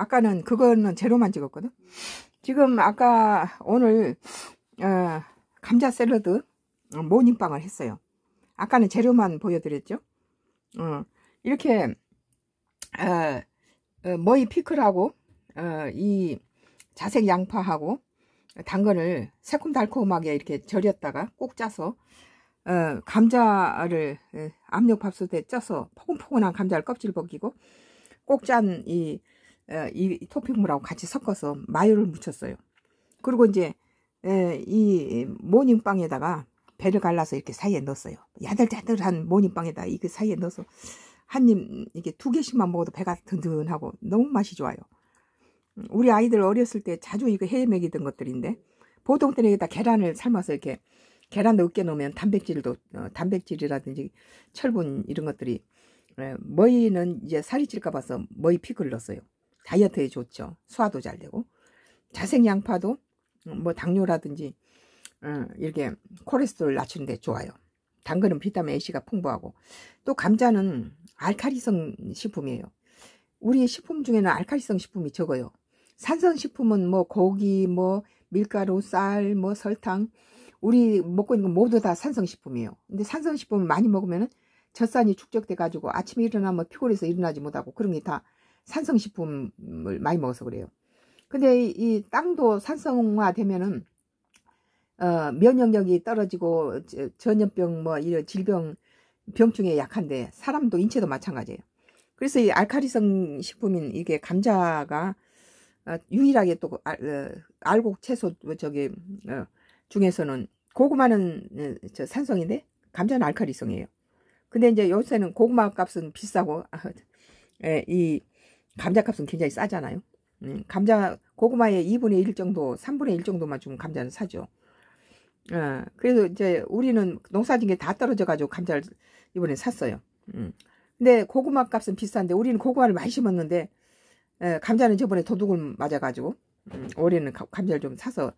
아까는 그거는 제로만 찍었거든 지금 아까 오늘 어, 감자 샐러드 어, 모닝빵을 했어요 아까는 재료만 보여드렸죠 어, 이렇게 어, 어 머이 피클하고 어, 이 자색 양파하고 당근을 새콤달콤하게 이렇게 절였다가 꼭 짜서 어, 감자를 예, 압력밥솥에 쪄서 포근포근한 감자를 껍질 벗기고 꼭짠이 이 토핑물하고 같이 섞어서 마요를 묻혔어요. 그리고 이제 이 모닝빵에다가 배를 갈라서 이렇게 사이에 넣었어요. 야들야들한 모닝빵에다 이거 사이에 넣어서 한 입 이게 두 개씩만 먹어도 배가 든든하고 너무 맛이 좋아요. 우리 아이들 어렸을 때 자주 이거 해 먹이던 것들인데 보통 때는 여기다 계란을 삶아서 이렇게 계란도 으깨 놓으면 단백질도 어, 단백질이라든지 철분 이런 것들이 에, 머위는 이제 살이 찔까 봐서 머피클을 넣었어요. 다이어트에 좋죠. 소화도 잘 되고 자생 양파도 뭐 당뇨라든지 음, 이렇게 콜레스테롤 낮추는 데 좋아요. 당근은 비타민 A가 풍부하고 또 감자는 알칼리성 식품이에요. 우리 식품 중에는 알칼리성 식품이 적어요. 산성 식품은 뭐 고기, 뭐 밀가루, 쌀, 뭐 설탕 우리 먹고 있는 건 모두 다 산성 식품이에요. 근데 산성 식품을 많이 먹으면은 젖산이 축적돼 가지고 아침에 일어나면 피곤해서 일어나지 못하고 그런 게다 산성식품을 많이 먹어서 그래요. 근데 이 땅도 산성화되면은 어, 면역력이 떨어지고 전염병 뭐 이런 질병 병충에 약한데 사람도 인체도 마찬가지예요. 그래서 이 알카리성 식품인 이게 감자가 어, 유일하게 또 알, 어, 알곡 채소 뭐 저기 어, 중에서는 고구마는 어, 저 산성인데 감자는 알카리성이에요. 근데 이제 요새는 고구마 값은 비싸고 아, 에, 예, 이 감자값은 굉장히 싸잖아요. 음, 감자 고구마의 2분의 1 정도, 3분의 1 정도만 주면 감자는 사죠. 어, 그래서 이제 우리는 농사진 게다 떨어져가지고 감자를 이번에 샀어요. 음. 근데 고구마 값은 비싼데 우리는 고구마를 많이 심었는데 에, 어, 감자는 저번에 도둑을 맞아가지고 음, 올해는 가, 감자를 좀 사서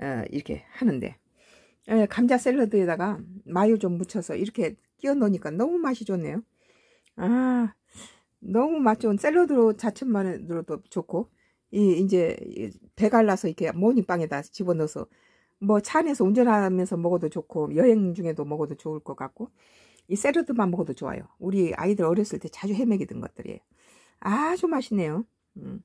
에, 어, 이렇게 하는데 에, 어, 감자 샐러드에다가 마요 좀 묻혀서 이렇게 끼워 넣으니까 너무 맛이 좋네요. 아 너무 맛 좋은 샐러드로 자체만으로도 좋고 이 이제 배갈라서 이렇게 모닝빵에다 집어넣어서 뭐 차 안에서 운전하면서 먹어도 좋고 여행 중에도 먹어도 좋을 것 같고 이 샐러드만 먹어도 좋아요. 우리 아이들 어렸을 때 자주 헤매기던 것들이에요. 아주 맛있네요. 음.